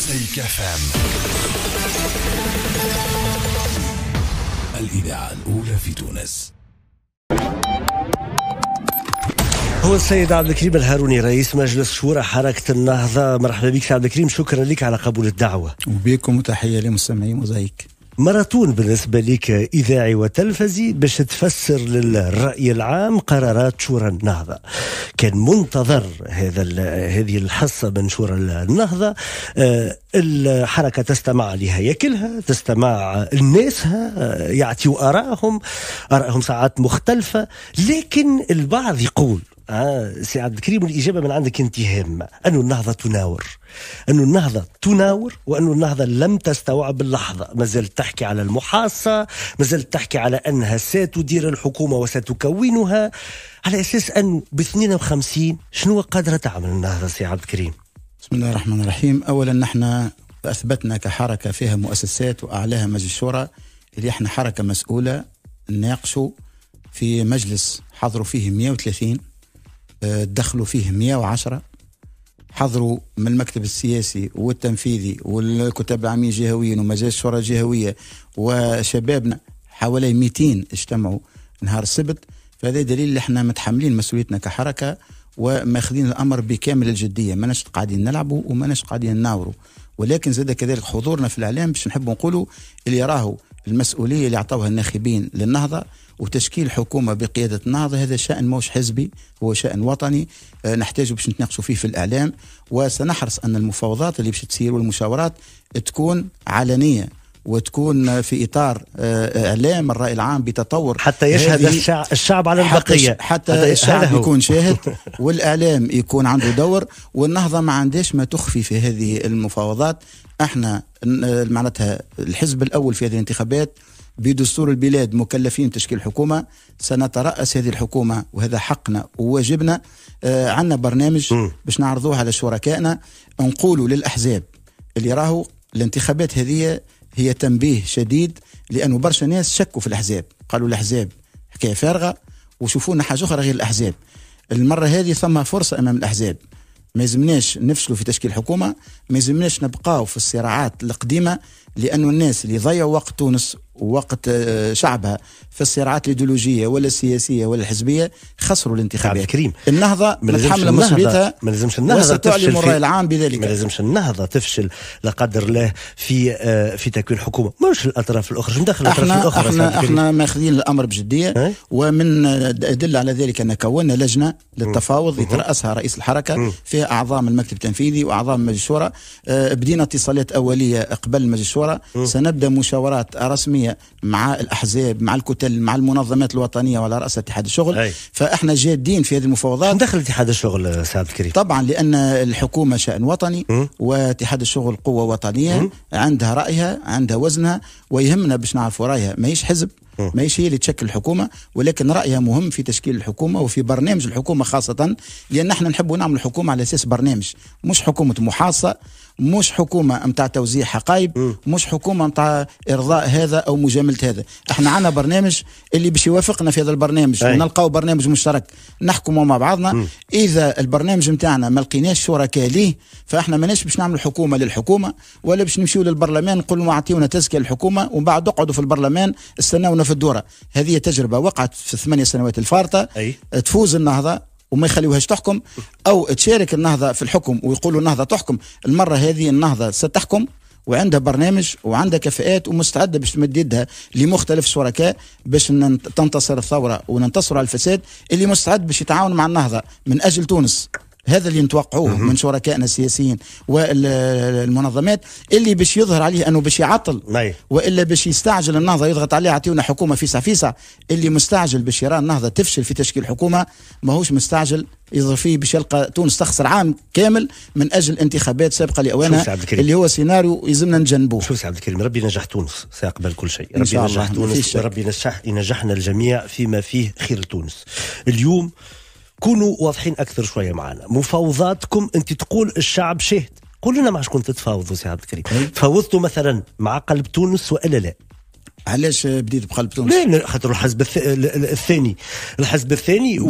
مزيكا فام الإذاعة الأولى في تونس هو السيد عبد الكريم الهاروني رئيس مجلس شورى حركة النهضة مرحبا بك سي عبد الكريم شكرا لك على قبول الدعوة وبيكم وتحية لمستمعي مزيك ماراثون بالنسبه لك اذاعي وتلفزي باش تفسر للراي العام قرارات شورى النهضه كان منتظر هذا هذه الحصه من شورى النهضه آه، الحركه تستمع لهياكلها تستمع لناسها آه، يعطيوا ارائهم ارائهم ساعات مختلفه لكن البعض يقول آه سي عبد الكريم الاجابه من عندك انت هامه أن النهضه تناور أن النهضه تناور وأن النهضه لم تستوعب اللحظه ما زالت تحكي على المحاصه ما زالت تحكي على انها ستدير الحكومه وستكونها على اساس انه ب 52 شنو قادره تعمل النهضه سي عبد الكريم بسم الله الرحمن الرحيم اولا نحن اثبتنا كحركه فيها مؤسسات واعلاها مجلس الشورى اللي احنا حركه مسؤوله نناقشوا في مجلس حضروا فيه 130 دخلوا فيه 110 حضروا من المكتب السياسي والتنفيذي والكتاب العامين الجهويين ومجالس الشورى الجهويه وشبابنا حوالي 200 اجتمعوا نهار السبت فهذا دليل اللي احنا متحملين مسؤوليتنا كحركه وماخذين الامر بكامل الجديه ماناش قاعدين نلعبوا وماناش قاعدين ناوروا ولكن زاد كذلك حضورنا في الاعلام باش نحب نقولوا اللي راهو المسؤوليه اللي اعطوها الناخبين للنهضه وتشكيل حكومه بقياده النهضه هذا شان موش حزبي هو شان وطني آه، نحتاجه باش نتناقشوا فيه في الاعلام وسنحرص ان المفاوضات اللي باش تصير والمشاورات تكون علنيه وتكون في اطار آه، آه، اعلام الراي العام بتطور حتى يشهد الشعب, على البقيه حتى, حتى الشعب يكون شاهد والاعلام يكون عنده دور والنهضه ما عندهاش ما تخفي في هذه المفاوضات احنا معناتها الحزب الاول في هذه الانتخابات بدستور البلاد مكلفين تشكيل حكومه سنترأس هذه الحكومه وهذا حقنا وواجبنا آه عندنا برنامج باش نعرضوه على شركائنا نقولوا للاحزاب اللي راهو الانتخابات هذه هي تنبيه شديد لانه برشا ناس شكوا في الاحزاب قالوا الاحزاب حكايه فارغه وشوفونا حاجه اخرى غير الاحزاب المره هذه ثم فرصه امام الاحزاب ما يزمناش نفشلوا في تشكيل حكومه ما يزمناش نبقاو في الصراعات القديمه لانه الناس اللي ضيعوا وقت تونس وقت آه، شعبها في الصراعات الايديولوجيه ولا السياسيه ولا الحزبيه خسروا الانتخابات كريم النهضه متحمل مسؤوليتها ما لازمش النهضه تفشل الراي العام بذلك ما لازمش النهضه تفشل لا قدر الله في آه، في تكوين حكومه مش الاطراف الاخرى مش مدخل الاطراف الاخرى احنا احنا ماخذين الامر بجديه ومن ادله آه، على ذلك ان كونا لجنه للتفاوض يتراسها رئيس الحركه فيها اعضاء من المكتب التنفيذي واعضاء من مجلس الشورى بدينا اتصالات اوليه قبل مجلس الشورى سنبدا مشاورات رسميه الوطنيه مع الاحزاب مع الكتل مع المنظمات الوطنيه وعلى راس اتحاد الشغل أي. فاحنا جادين في هذه المفاوضات دخل اتحاد الشغل سعد الكريم طبعا لان الحكومه شان وطني م? واتحاد الشغل قوه وطنيه م? عندها رايها عندها وزنها ويهمنا باش نعرفوا رايها ماهيش حزب ماهيش هي اللي تشكل الحكومه ولكن رايها مهم في تشكيل الحكومه وفي برنامج الحكومه خاصه لان احنا نحبوا نعمل حكومه على اساس برنامج مش حكومه محاصه مش حكومه نتاع توزيع حقائب مش حكومه نتاع ارضاء هذا او مجامله هذا احنا عندنا برنامج اللي باش يوافقنا في هذا البرنامج ونلقاو برنامج مشترك نحكموا مع بعضنا م. اذا البرنامج نتاعنا ما لقيناش شركاء ليه فاحنا ماناش باش نعمل حكومه للحكومه ولا باش نمشيو للبرلمان نقولوا اعطيونا تزكيه للحكومه ومن بعد اقعدوا في البرلمان استناونا في الدوره هذه تجربه وقعت في الثمانيه سنوات الفارطه أي. تفوز النهضه وما يخليوهاش تحكم او تشارك النهضه في الحكم ويقولوا النهضه تحكم المره هذه النهضه ستحكم وعندها برنامج وعندها كفاءات ومستعده باش تمد يدها لمختلف الشركاء باش تنتصر الثوره وننتصر على الفساد اللي مستعد باش يتعاون مع النهضه من اجل تونس هذا اللي نتوقعوه من شركائنا السياسيين والمنظمات اللي باش يظهر عليه انه باش يعطل نعم. والا باش يستعجل النهضه يضغط عليه يعطيونا حكومه فيسع فيسع اللي مستعجل باش يرى النهضه تفشل في تشكيل حكومه ماهوش مستعجل يظهر فيه باش يلقى تونس تخسر عام كامل من اجل انتخابات سابقه لاوانها اللي هو سيناريو يلزمنا نجنبوه شوف عبد الكريم ربي ينجح تونس سيقبل كل شيء ربي ينجح تونس ربي ينجحنا الجميع فيما فيه خير تونس اليوم كونوا واضحين اكثر شويه معنا مفاوضاتكم انت تقول الشعب شهد قول لنا مع شكون تتفاوضوا سي عبد الكريم طيب. تفاوضتوا مثلا مع قلب تونس والا لا علاش بديت بقلب تونس؟ لا خاطر الحزب الثاني الحزب الثاني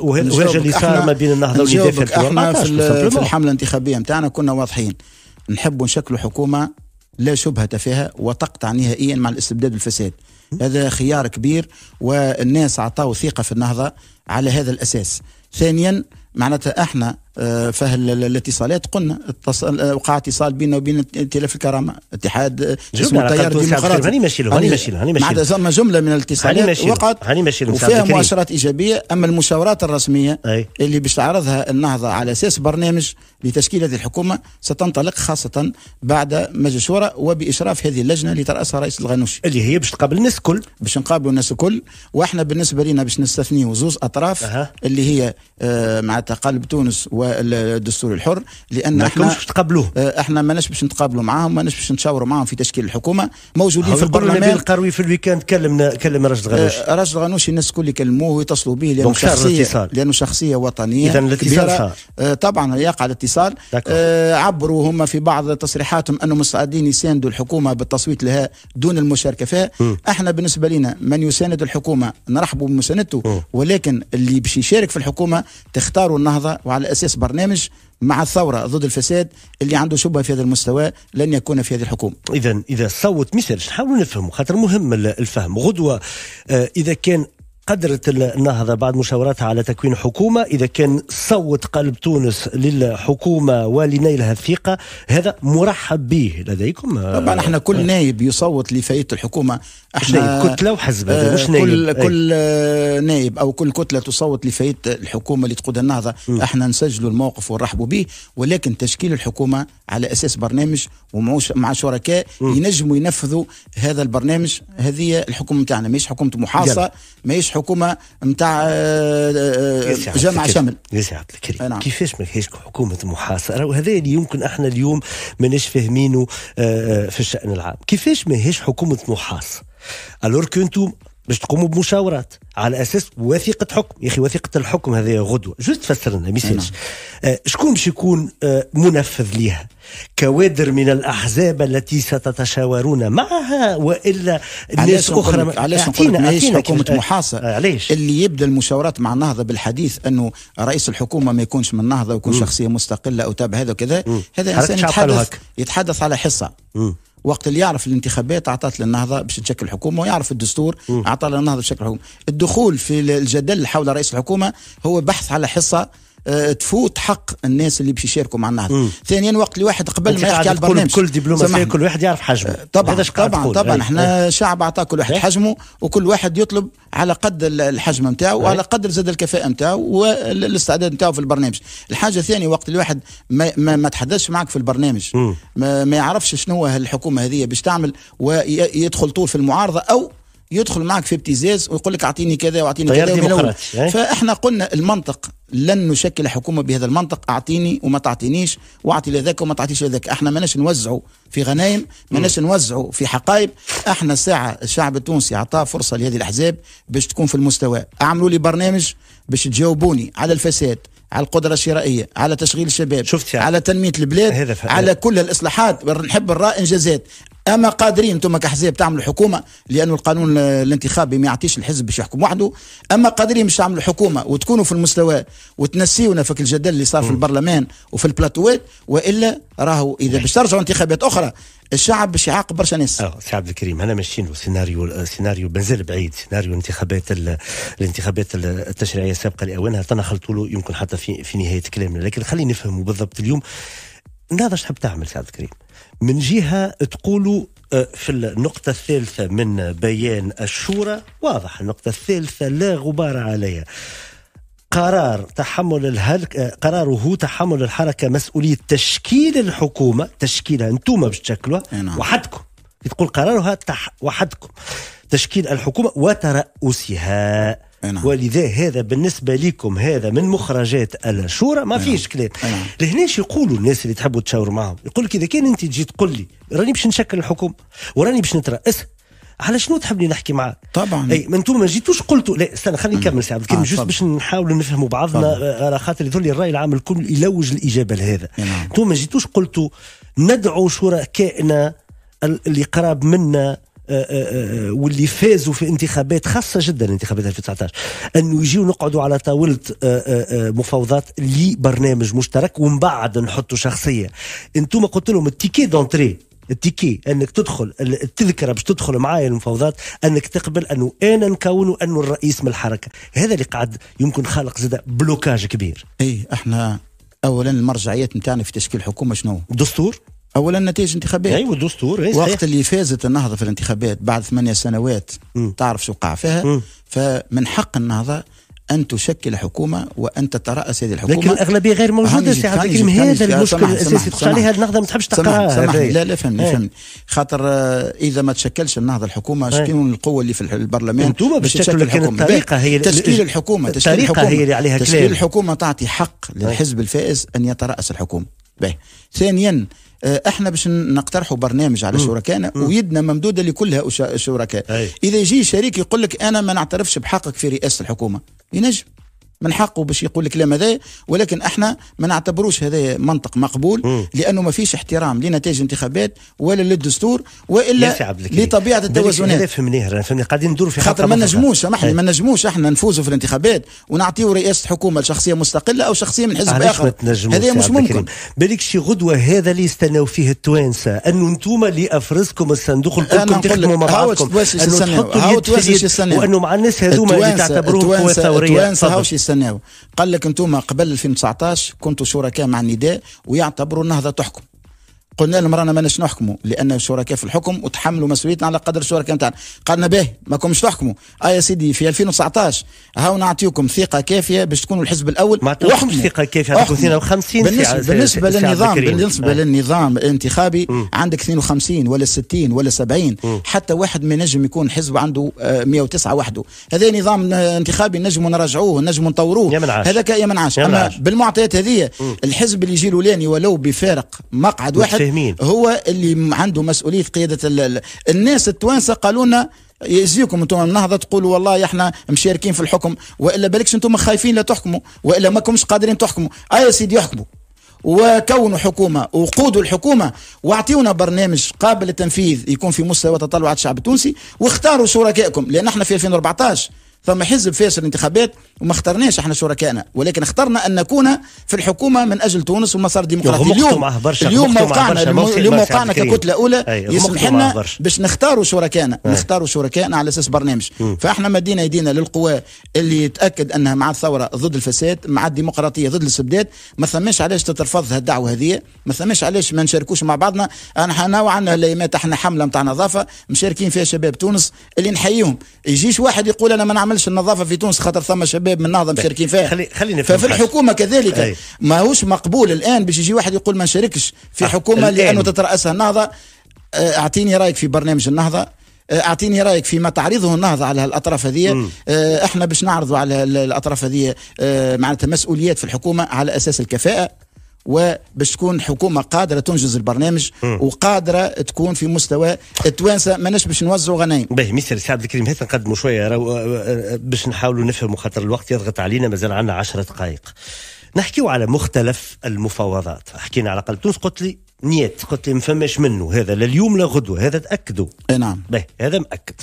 وهذا اللي صار ما بين النهضه والمدافع احنا في, في الحمله الانتخابيه نتاعنا كنا واضحين نحبوا نشكلوا حكومه لا شبهة فيها وتقطع نهائيا مع الاستبداد والفساد هذا خيار كبير والناس عطاو ثقة في النهضة على هذا الأساس ثانيا معناتها احنا آه، فهل الاتصالات قلنا وقع اتصال بيننا وبين ائتلاف الكرامه اتحاد جسم التيار الديمقراطي هاني ماشي له هاني ماشي له هاني ماشي له جمله من الاتصالات وقعت هاني ماشي له وفيها مؤشرات ايجابيه اما المشاورات الرسميه أي. اللي باش تعرضها النهضه على اساس برنامج لتشكيل هذه الحكومه ستنطلق خاصه بعد مجلس الشورى وباشراف هذه اللجنه اللي تراسها رئيس الغنوشي اللي هي باش تقابل الناس الكل باش نقابلوا الناس الكل واحنا بالنسبه لنا باش نستثنيوا زوز اطراف أه. اللي هي آه، معناتها قلب تونس و الدستور الحر لان ما احنا باش تقبلوه آه، احنا ماناش باش نتقابلوا معاهم ماناش باش نتشاوروا معاهم في تشكيل الحكومه موجودين في البرلمان نبيل القروي في الويكاند كلمنا كلم راشد آه، غنوشي راشد غنوشي الناس الكل يكلموه ويتصلوا به لانه شخصيه لانه شخصيه وطنيه اذا الاتصال آه، طبعا يقع الاتصال عبروا هم في بعض تصريحاتهم انهم مستعدين يساندوا الحكومه بالتصويت لها دون المشاركه فيها احنا بالنسبه لنا من يساند الحكومه نرحبوا بمساندته ولكن اللي باش يشارك في الحكومه تختاروا النهضه وعلى اساس رئيس برنامج مع الثورة ضد الفساد اللي عنده شبهة في هذا المستوى لن يكون في هذه الحكومة إذا إذا صوت مثال نحاول نفهم خاطر مهم الفهم غدوة آه، إذا كان قدرت النهضة بعد مشاوراتها على تكوين حكومة إذا كان صوت قلب تونس للحكومة ولنيلها الثقة هذا مرحب به لديكم آه، طبعا احنا كل آه. نائب يصوت لفايدة الحكومة احنا كتله وحزب هذا مش نايب كل كل إيه. آه، نايب او كل كتله تصوت لفايدة الحكومه اللي تقودها النهضه م. احنا نسجلوا الموقف ونرحبوا به ولكن تشكيل الحكومه على اساس برنامج ومع شركاء م. ينجموا ينفذوا هذا البرنامج هذه الحكومه نتاعنا ماهيش حكومه محاصه ماهيش حكومه نتاع آه، آه، جمع شمل الكريم نعم. كيفاش ماهيش حكومه محاصه وهذا اللي يمكن احنا اليوم ماناش فاهمينه في الشان العام كيفاش ماهيش حكومه محاصه الور كنتو باش تقوموا بمشاورات على اساس وثيقه حكم يا اخي وثيقه الحكم هذه غدوه جوست تفسر لنا ميساج نعم. آه شكون باش يكون آه منفذ لها كوادر من الاحزاب التي ستتشاورون معها والا ناس اخرى علاش نقول ماهيش حكومه آه، محاصه علاش آه، اللي يبدا المشاورات مع النهضه بالحديث انه رئيس الحكومه ما يكونش من النهضه ويكون شخصيه مستقله او تابع هذا وكذا هذا انسان يتحدث يتحدث على حصه مم. وقت اللي يعرف الانتخابات اعطت للنهضه باش تشكل حكومه ويعرف الدستور اعطى للنهضه تشكل حكومه الدخول في الجدل حول رئيس الحكومه هو بحث على حصه آه، تفوت حق الناس اللي باش يشاركوا مع النهضه ثانيا وقت الواحد قبل ما يحكي على البرنامج كل دبلوماسيه كل واحد يعرف حجمه آه، طبعا طبعا طبعا إيه، احنا إيه. شعب اعطى كل واحد إيه. حجمه وكل واحد يطلب على قد الحجم نتاعو وعلى قدر زاد الكفاءه نتاعو والاستعداد نتاعو في البرنامج الحاجه الثانيه وقت الواحد ما, ما, ما تحدثش معك في البرنامج ما, ما يعرفش شنو الحكومه هذه باش تعمل ويدخل طول في المعارضه او يدخل معك في ابتزاز ويقول لك اعطيني كذا واعطيني كذا إيه؟ فاحنا قلنا المنطق لن نشكل حكومه بهذا المنطق اعطيني وما تعطينيش واعطي لذاك وما تعطيش لذاك احنا ماناش نوزعوا في غنايم ماناش نوزعوا في حقائب احنا ساعه الشعب التونسي اعطاه فرصه لهذه الاحزاب باش تكون في المستوى اعملوا لي برنامج باش تجاوبوني على الفساد على القدره الشرائيه على تشغيل الشباب شفت يعني. على تنميه البلاد على كل الاصلاحات نحب نرى انجازات اما قادرين انتم كحزب تعملوا حكومه لانه القانون الانتخابي ما يعطيش الحزب باش يحكم وحده اما قادرين باش تعملوا حكومه وتكونوا في المستوى وتنسيونا فك الجدل اللي صار في البرلمان وفي البلاتوات والا راهو اذا باش ترجعوا انتخابات اخرى الشعب باش يعاقب برشا ناس اه سي عبد الكريم انا ماشيين له سيناريو سيناريو بنزل بعيد سيناريو انتخابات الانتخابات التشريعيه السابقه لاوانها تنخلطوا له يمكن حتى في في نهايه كلامنا لكن خليني نفهموا بالضبط اليوم ناظر شحب تعمل سعد الكريم من جهه تقولوا آه، في النقطة الثالثة من بيان الشورى واضح النقطة الثالثة لا غبار عليها قرار تحمل الهلك آه، قراره تحمل الحركة مسؤولية تشكيل الحكومة تشكيلها أنتم باش تشكلوها نعم. وحدكم تقول قرارها تح وحدكم تشكيل الحكومة وترأسها إيه نعم. ولذا هذا بالنسبة لكم هذا من مخرجات الشورى ما إيه فيش نعم. كلام إيه نعم. لهنا يقولوا الناس اللي تحبوا تشاوروا معهم يقول لك إذا كان أنت تجي تقول لي راني باش نشكل الحكومة وراني باش نترأس على شنو تحبني نحكي معك طبعا اي ما انتم ما جيتوش قلتوا لا استنى خليني نكمل سي عبد الكريم آه جوست باش نحاولوا نفهموا بعضنا آه، على خاطر يظل الراي العام الكل يلوج الاجابه لهذا انتم ما جيتوش قلتوا ندعو شركائنا اللي قراب منا واللي فازوا في انتخابات خاصه جدا انتخابات 2019 انه يجيو نقعدوا على طاوله آه، آه، آه، مفاوضات لبرنامج مشترك ومن بعد نحطوا شخصيه انتم قلت لهم التيكي دونتري التيكي انك تدخل التذكره باش تدخل معايا المفاوضات انك تقبل انه انا نكون انه الرئيس من الحركه هذا اللي قاعد يمكن خلق زاد بلوكاج كبير اي احنا اولا المرجعيات نتاعنا في تشكيل الحكومه شنو دستور اولا نتائج انتخابات ايوه الدستور إيه، وقت اللي فازت النهضه في الانتخابات بعد ثمانية سنوات م. تعرف شو وقع فيها م. فمن حق النهضه ان تشكل حكومه وان تتراس هذه الحكومه لكن الاغلبيه غير موجوده سي عبد الكريم هذا المشكل الاساسي تقول عليها النهضه ما تحبش تقراها لا لا فهمني ايه. فهمني خاطر آه، اذا ما تشكلش النهضه الحكومه إيه. شكون القوه اللي في البرلمان انتوما باش تشكل الحكومه الطريقه هي تشكيل الحكومه تشكيل الحكومه هي اللي عليها تشكيل الحكومه تعطي حق إيه. للحزب الفائز ان يتراس الحكومه ثانيا آه، احنا باش نقترحوا برنامج على شركائنا ويدنا ممدوده لكل هؤلاء الشركاء اذا يجي شريك يقول لك انا ما نعترفش بحقك في رئاسه الحكومه ينجم من حقه باش يقول الكلام هذا ولكن احنا ما نعتبروش هذا منطق مقبول لانه ما فيش احترام لنتائج انتخابات ولا للدستور والا لطبيعه التوازنات هذا فهمناه فهمني قاعدين ندوروا في خاطر ما نجموش سامحني إيه. ما نجموش احنا نفوزوا في الانتخابات ونعطيو رئاسه حكومه لشخصيه مستقله او شخصيه من حزب اخر هذا مش ممكن بالك شي غدوه هذا اللي يستناو فيه التوانسه انه انتم اللي افرزكم الصندوق كلكم تخدموا مع بعضكم انه تحطوا اليد وانه مع الناس هذوما اللي تعتبروهم قوى ثوريه نستناو قال لك انتم قبل 2019 كنتوا شركاء مع النداء ويعتبروا النهضه تحكم قلنا لهم رانا ما نحكموا لان شركاء في الحكم وتحملوا مسؤوليتنا على قدر الشركاء نتاعنا قالنا به ما كمش تحكموا اه يا سيدي في 2019 هاو نعطيكم ثقه كافيه باش تكونوا الحزب الاول ما ثقه كافيه عندكم 52 بالنسبه, بالنسبة للنظام بالنسبه آه. للنظام الانتخابي م. عندك 52 ولا 60 ولا 70 م. حتى واحد ما ينجم يكون حزب عنده 109 آه، وحده هذا نظام انتخابي نجموا نرجعوه نجموا نطوروه هذاك يا منعاش اما بالمعطيات هذه الحزب اللي يجي الاولاني ولو بفارق مقعد واحد فاهمين هو اللي عنده مسؤوليه قياده الـ الناس التوانسه قالوا لنا يزيكم انتم النهضه تقولوا والله احنا مشاركين في الحكم والا بالكش انتم خايفين لا تحكموا والا ما كمش قادرين تحكموا اي آه يا سيدي يحكموا وكونوا حكومة وقودوا الحكومة واعطيونا برنامج قابل للتنفيذ يكون في مستوى تطلعات الشعب التونسي واختاروا شركائكم لأن احنا في 2014 ثم حزب فاشل الانتخابات وما اخترناش احنا شركائنا ولكن اخترنا ان نكون في الحكومه من اجل تونس والمسار الديمقراطي اليوم اليوم موقعنا اليوم موقعنا ككتله اولى يسمح لنا باش نختاروا شركائنا نختاروا شركائنا على اساس برنامج فاحنا مدينا يدينا للقوى اللي تاكد انها مع الثوره ضد الفساد مع الديمقراطيه ضد الاستبداد ما ثماش علاش تترفض هالدعوه هذه ما ثماش علاش ما نشاركوش مع بعضنا انا نوعا الايامات احنا حمله نتاع نظافه مشاركين فيها شباب تونس اللي نحييهم يجيش واحد يقول انا ما نعملش النظافه في تونس خاطر ثم شباب شباب من طيب. النهضه مشاركين فيها خلي خليني ففي الحكومه كذلك طيب. ماهوش مقبول الان باش يجي واحد يقول ما نشاركش في أه، حكومه لانه تتراسها النهضه أه، اعطيني رايك في برنامج النهضه أه، اعطيني رايك فيما تعرضه النهضه على الاطراف هذه احنا باش نعرضوا على الاطراف هذه معناتها مسؤوليات في الحكومه على اساس الكفاءه وباش تكون حكومه قادره تنجز البرنامج م. وقادره تكون في مستوى التوانسه ماناش باش نوزعوا غنايم. باهي مثل سعد الكريم هات نقدموا شويه آه، آه، آه، باش نحاولوا نفهموا خاطر الوقت يضغط علينا مازال عندنا 10 دقائق. نحكيو على مختلف المفاوضات، حكينا على قلب تونس قلت لي نيات قلت لي ما فماش منه هذا لا اليوم لا غدوه هذا تاكدوا. اي نعم. باهي هذا مأكد.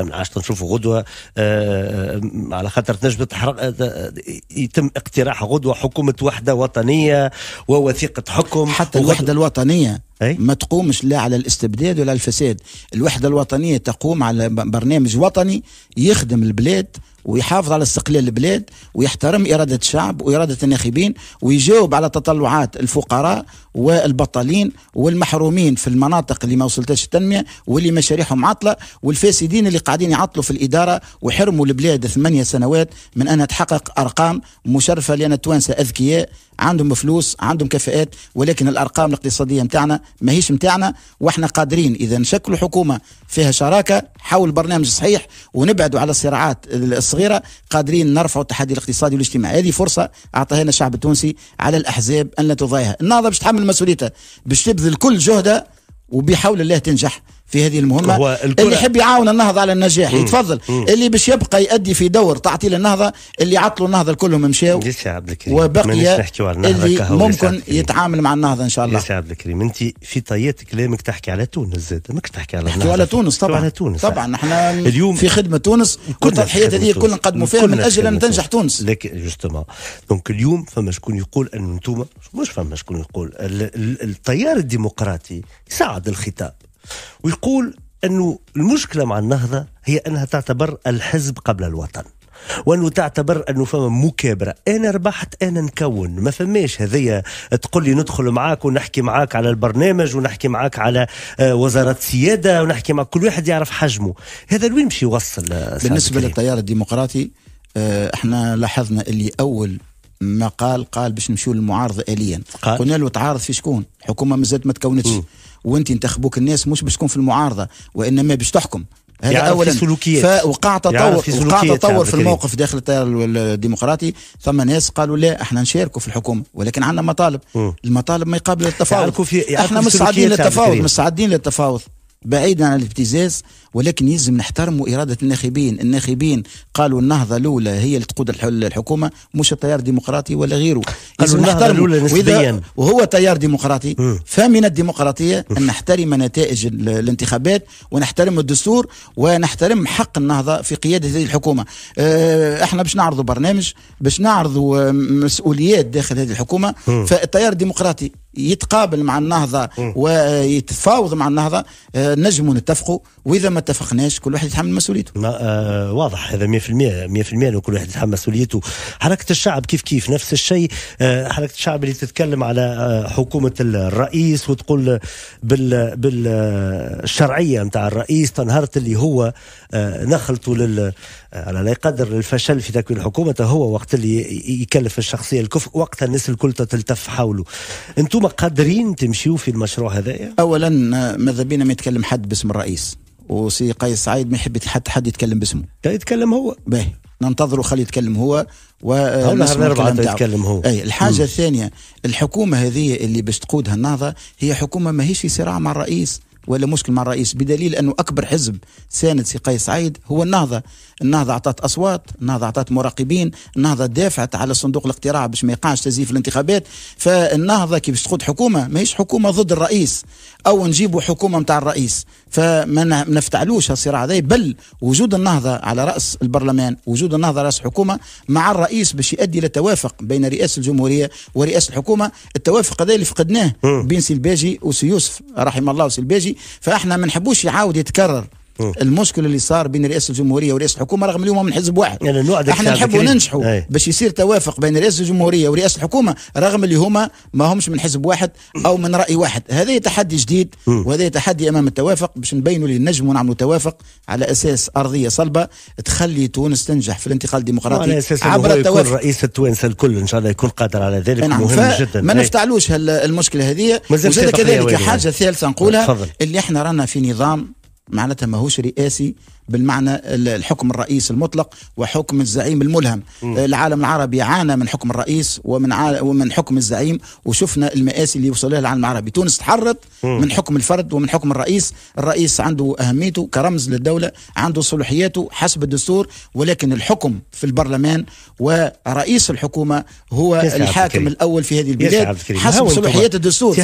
ما عادش نشوفوا غدوه آه،, آه على خاطر تنجم تحرق آه، يتم اقتراح غدوه حكومه وحده وطنيه ووثيقه حكم حتى الوحده الوطنيه أي؟ ما تقومش لا على الاستبداد ولا الفساد الوحده الوطنيه تقوم على برنامج وطني يخدم البلاد ويحافظ على استقلال البلاد ويحترم إرادة الشعب وإرادة الناخبين ويجاوب على تطلعات الفقراء والبطالين والمحرومين في المناطق اللي ما وصلتش التنمية واللي مشاريعهم عطلة والفاسدين اللي قاعدين يعطلوا في الإدارة وحرموا البلاد ثمانية سنوات من أن تحقق أرقام مشرفة لأن التوانسة أذكياء عندهم فلوس عندهم كفاءات ولكن الارقام الاقتصاديه نتاعنا ماهيش نتاعنا واحنا قادرين اذا نشكلوا حكومه فيها شراكه حول برنامج صحيح ونبعدوا على الصراعات الصغيرة قادرين نرفع التحدي الاقتصادي والاجتماعي هذه فرصه اعطاها لنا الشعب التونسي على الاحزاب ان لا تضيعها النهضه باش تحمل مسؤوليتها باش تبذل كل جهدها وبحول الله تنجح في هذه المهمة هو اللي يحب يعاون النهضة على النجاح مم. يتفضل مم. اللي باش يبقى يأدي في دور تعطيل النهضة اللي عطلوا النهضة كلهم مشاو وبقي اللي ممكن يتعامل مع النهضة إن شاء الله يا سي عبد الكريم أنت في طيات كلامك تحكي على تونس زاد ماكش تحكي على النهضة على تونس طبعا على تونس طبعا احنا اليوم في خدمة تونس والتضحيات هذه كنا نقدموا فيها من أجل أن تنجح تونس لكن جوستومون دونك اليوم فما شكون يقول أن أنتم مش فما شكون يقول التيار الديمقراطي ساعد الخطاب ويقول أنه المشكلة مع النهضة هي أنها تعتبر الحزب قبل الوطن وانه تعتبر انه فما مكابره انا ربحت انا نكون ما فماش هذيا تقول لي ندخل معاك ونحكي معاك على البرنامج ونحكي معاك على آه، وزاره سياده ونحكي مع كل واحد يعرف حجمه هذا لوين مش يوصل آه، بالنسبه للتيار الديمقراطي آه، احنا لاحظنا اللي اول ما قال قال باش نمشيو للمعارضه اليا قلنا له تعارض في شكون حكومه مازالت ما تكونتش وانت انتخبوك الناس مش باش تكون في المعارضه وانما باش تحكم هذا اولا فوقع تطور وقع تطور في الموقف داخل التيار الديمقراطي ثم ناس قالوا لا احنا نشاركوا في الحكومه ولكن عندنا مطالب المطالب ما يقابل التفاوض احنا مستعدين للتفاوض مستعدين للتفاوض بعيدا عن الابتزاز ولكن يلزم نحترموا إرادة الناخبين الناخبين قالوا النهضة الأولى هي اللي تقود الحكومة مش التيار الديمقراطي ولا غيره قالوا النهضة الأولى نسبيا وهو تيار ديمقراطي م. فمن الديمقراطية أن نحترم نتائج الانتخابات ونحترم الدستور ونحترم حق النهضة في قيادة هذه الحكومة آه، احنا باش نعرضوا برنامج باش نعرضوا مسؤوليات داخل هذه الحكومة م. فالتيار الديمقراطي يتقابل مع النهضه ويتفاوض مع النهضه آه، نجموا نتفقوا واذا ما اتفقناش كل واحد يتحمل مسؤوليته آه واضح هذا 100% 100% انه كل واحد يتحمل مسؤوليته حركه الشعب كيف كيف نفس الشيء آه، حركه الشعب اللي تتكلم على آه، حكومه الرئيس وتقول بال بالشرعيه نتاع الرئيس تنهرت اللي هو نخلته لل على لا يقدر الفشل في تكوين حكومته هو وقت اللي يكلف الشخصيه الكفء وقتها الناس الكل تلتف حوله انتم انتم قادرين تمشيوا في المشروع هذايا؟ اولا ماذا بينا ما يتكلم حد باسم الرئيس وسي قيس سعيد ما يحب حتى حد يتكلم باسمه يتكلم هو باهي ننتظره خليه يتكلم هو و يتكلم هو اي الحاجه الثانيه الحكومه هذه اللي باش تقودها النهضه هي حكومه ماهيش في صراع مع الرئيس ولا مشكل مع الرئيس بدليل انه اكبر حزب ساند سي قيس سعيد هو النهضه، النهضه اعطت اصوات، النهضه اعطت مراقبين، النهضه دافعت على صندوق الاقتراع باش ما يقعش تزييف الانتخابات، فالنهضه كي باش تقود حكومه ماهيش حكومه ضد الرئيس او نجيبوا حكومه نتاع الرئيس، فما نفتعلوش الصراع هذا بل وجود النهضه على راس البرلمان وجود النهضه على راس الحكومه مع الرئيس باش يؤدي الى توافق بين رئاسه الجمهوريه ورئاسه الحكومه التوافق هذا اللي فقدناه بين سلباجي وسيوسف رحم الله الباجي فاحنا ما نحبوش يعاود يتكرر المشكل اللي صار بين رئاسه الجمهوريه ورئاسه الحكومه رغم اليوم من حزب واحد يعني احنا نحبوا ننجحوا باش يصير توافق بين رئاسه الجمهوريه ورئاسه الحكومه رغم اللي هما ما همش من حزب واحد او من راي واحد هذا تحدي جديد وهذا تحدي امام التوافق باش نبينوا اللي نجموا نعملوا توافق على اساس ارضيه صلبه تخلي تونس تنجح في الانتقال الديمقراطي عبر التوافق رئيس التوانسه الكل ان شاء الله يكون قادر على ذلك يعني نعم، مهم جدا ما نفتعلوش المشكله هذه وزاد كذلك حاجه ثالثه نقولها اللي احنا رانا في نظام معناتها ماهوش رئاسي بالمعنى الحكم الرئيس المطلق وحكم الزعيم الملهم م. آه، العالم العربي عانى من حكم الرئيس ومن ومن حكم الزعيم وشفنا المآسي اللي وصل لها العالم العربي تونس تحرت من حكم الفرد ومن حكم الرئيس الرئيس عنده أهميته كرمز للدولة عنده صلاحياته حسب الدستور ولكن الحكم في البرلمان ورئيس الحكومة هو الحاكم الأول في هذه البلاد حسب صلاحيات الدستور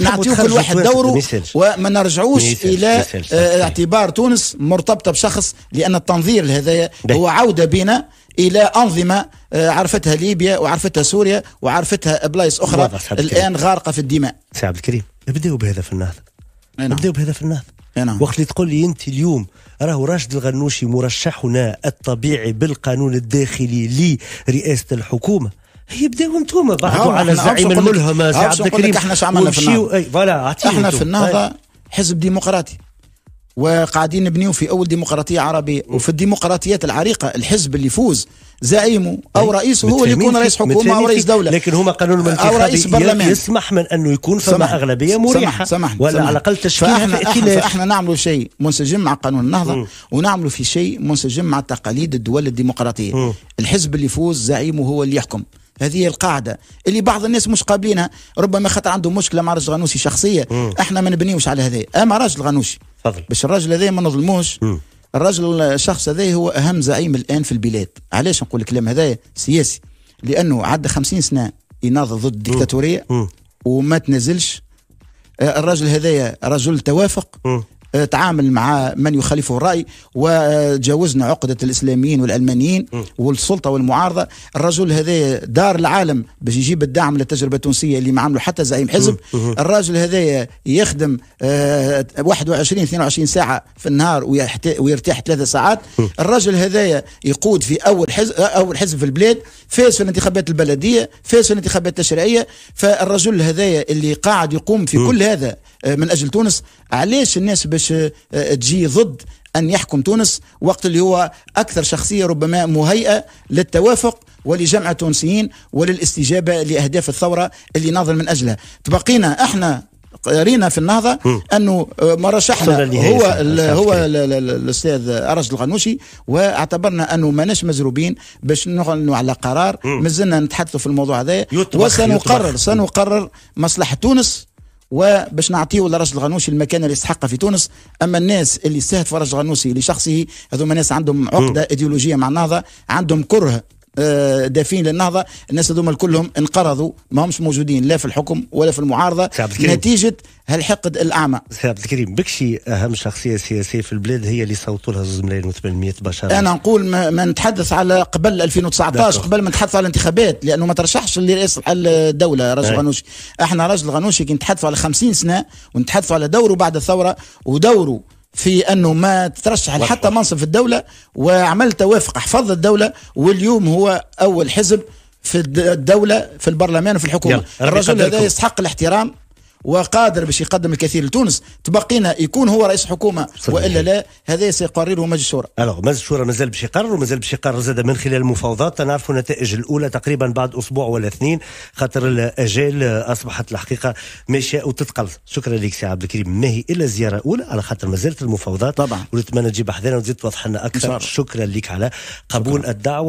نعطيه كل واحد دوره وما نرجعوش إلى اعتبار تونس مرتبطه بشخص لان التنظير هذايا هو عوده بنا الى انظمه آه، عرفتها ليبيا وعرفتها سوريا وعرفتها بلايص اخرى الان غارقه في الدماء سي عبد الكريم نبدأ بهذا في النهضه نعم. نبدأ بهذا في النهضه نعم. وقت اللي تقول لي انت اليوم راهو راشد الغنوشي مرشحنا الطبيعي بالقانون الداخلي لرئاسه الحكومه يبداو انتوما بعدوا على الزعيم الملهم سي عبد الكريم احنا شو عملنا في النهضه احنا في النهضه حزب ديمقراطي وقاعدين نبنيو في اول ديمقراطيه عربيه وفي الديمقراطيات العريقه الحزب اللي يفوز زعيمه او رئيسه هو اللي يكون رئيس حكومه او رئيس دوله لكن هما قانون الانتخابي او رئيس برلمان يسمح من انه يكون فما اغلبيه مريحه سمح سمح ولا سمح على الاقل تشكيل فاحنا احنا, فأحنا نعملوا شيء منسجم مع قانون النهضه ونعملوا في شيء منسجم مع تقاليد الدول الديمقراطيه م. الحزب اللي يفوز زعيمه هو اللي يحكم هذه القاعدة اللي بعض الناس مش قابلينها ربما خاطر عنده مشكلة مع رجل غنوشي شخصية مم. احنا ما نبنيوش على هذا أما رجل غنوشي فضل. باش الرجل هذا ما نظلموش الرجل الشخص هذا هو أهم زعيم الآن في البلاد علاش نقول الكلام هذا سياسي لأنه عدى خمسين سنة يناضل ضد الديكتاتورية وما تنزلش آه، الرجل هذايا رجل توافق مم. تعامل مع من يخالفه الرأي وجاوزنا عقدة الإسلاميين والألمانيين والسلطة والمعارضة الرجل هذا دار العالم باش يجيب الدعم للتجربة التونسية اللي ما عمله حتى زعيم حزب الراجل هذا يخدم 21 آه، 22 ساعة في النهار ويرتاح ثلاثة ساعات الراجل هذا يقود في أول حزب أول حزب في البلاد فاز في الانتخابات البلدية فاز في الانتخابات التشريعية فالرجل هذايا اللي قاعد يقوم في كل هذا آه، من اجل تونس علاش الناس باش آه، آه، تجي ضد ان يحكم تونس وقت اللي هو اكثر شخصيه ربما مهيئه للتوافق ولجمع التونسيين وللاستجابه لاهداف الثوره اللي ناضل من اجلها تبقينا احنا رينا في النهضه انه مرشحنا هو هو الاستاذ ارج الغنوشي واعتبرنا انه ماناش مزروبين باش نعلنوا على قرار مازلنا نتحدثوا في الموضوع هذا وسنقرر سنقرر مصلحه تونس وباش نعطيه لرجل الغنوشي المكان اللي يستحقه في تونس اما الناس اللي استهدفوا فرج الغنوشي لشخصه هذوما ناس عندهم عقده ايديولوجيه مع النهضه عندهم كره آه، دافين للنهضه الناس هذوما كلهم انقرضوا ما همش موجودين لا في الحكم ولا في المعارضه نتيجه هالحقد الاعمى سي عبد الكريم بكشي اهم شخصيه سياسيه في البلاد هي اللي صوتوا لها 2 ملايين و800 بشر انا نقول ما, ما نتحدث على قبل 2019 قبل ما نتحدث على الانتخابات لانه ما ترشحش لرئاسه الدوله رجل غنوشي احنا رجل غنوشي كي نتحدثوا على 50 سنه ونتحدثوا على دوره بعد الثوره ودوره في انه ما ترشح حتى منصب في الدوله وعمل توافق حفظ الدوله واليوم هو اول حزب في الدوله في البرلمان وفي الحكومه الرجل هذا يستحق الاحترام وقادر باش يقدم الكثير لتونس تبقينا يكون هو رئيس حكومه والا لا هذا سيقرره مجلس الشورى الوغ مجلس الشورى مازال باش يقرر ومازال باش يقرر زاد من خلال المفاوضات نعرفوا النتائج الاولى تقريبا بعد اسبوع ولا اثنين خاطر الاجال اصبحت الحقيقه ماشيه وتتقل شكرا لك سي عبد الكريم ما هي الا زياره اولى على خاطر مازالت المفاوضات طبعا ونتمنى تجيب حذانا وتزيد توضح لنا اكثر شكرا لك على قبول شكرا. الدعوه